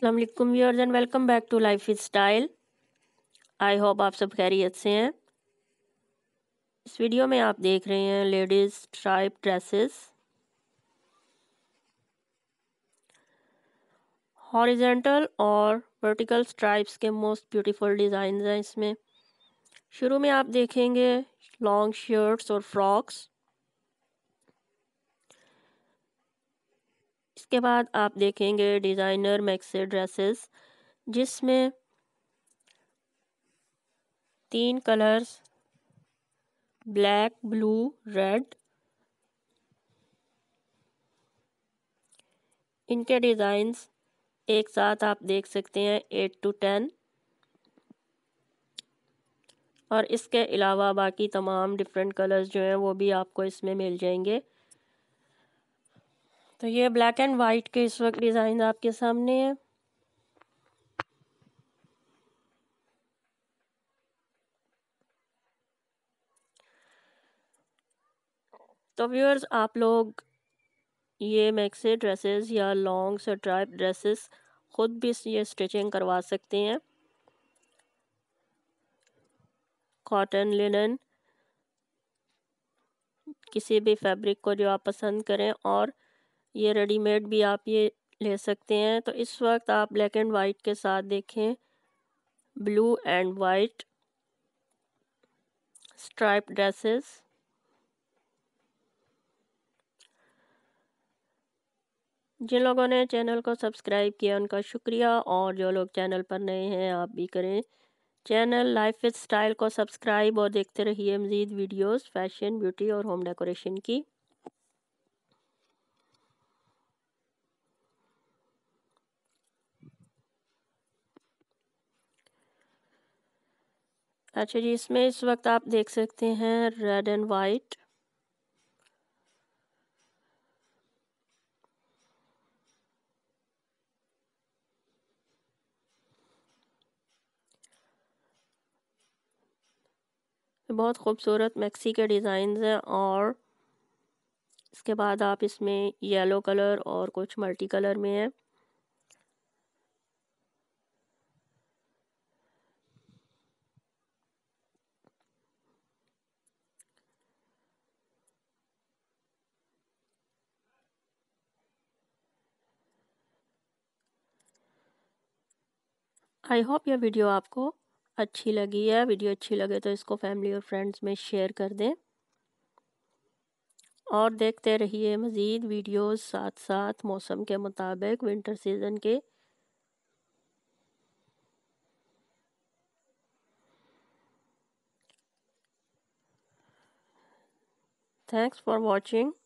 अल्लाम viewers and welcome back to lifestyle I hope आप सब खैरियत से हैं इस वीडियो में आप देख रहे हैं लेडीज़ ट्राइप ड्रेसेस हॉरिजेंटल और वर्टिकल स्ट्राइप्स के मोस्ट ब्यूटीफुल डिज़ाइन हैं इसमें शुरू में आप देखेंगे लॉन्ग शर्ट्स और फ्रॉक्स इसके बाद आप देखेंगे डिज़ाइनर मैक्से ड्रेसेस जिसमें तीन कलर्स ब्लैक ब्लू रेड इनके डिज़ाइंस एक साथ आप देख सकते हैं एट टू टेन और इसके अलावा बाकी तमाम डिफरेंट कलर्स जो हैं वो भी आपको इसमें मिल जाएंगे तो ये ब्लैक एंड वाइट के इस वक्त डिज़ाइन आपके सामने है तो व्यूअर्स आप लोग ये मैक्सी ड्रेसेस या लॉन्ग स्ट्राइप ड्रेसेस ख़ुद भी ये स्टिचिंग करवा सकते हैं कॉटन लिनन किसी भी फैब्रिक को जो आप पसंद करें और ये रेडीमेड भी आप ये ले सकते हैं तो इस वक्त आप ब्लैक एंड वाइट के साथ देखें blue and white stripe dresses जिन लोगों ने चैनल को सब्सक्राइब किया उनका शुक्रिया और जो लोग चैनल पर नए हैं आप भी करें चैनल लाइफ स्टाइल को सब्सक्राइब और देखते रहिए मज़ीद वीडियोस फैशन ब्यूटी और होम डेकोरेशन की अच्छा जी इसमें इस वक्त आप देख सकते हैं रेड एंड वाइट बहुत खूबसूरत मैक्सी के डिज़ाइन हैं और इसके बाद आप इसमें येलो कलर और कुछ मल्टी कलर में है आई होप यह वीडियो आपको अच्छी लगी है वीडियो अच्छी लगे तो इसको फैमिली और फ्रेंड्स में शेयर कर दें और देखते रहिए मज़ीद वीडियोस साथ साथ मौसम के मुताबिक विंटर सीज़न के थैंक्स फॉर वॉचिंग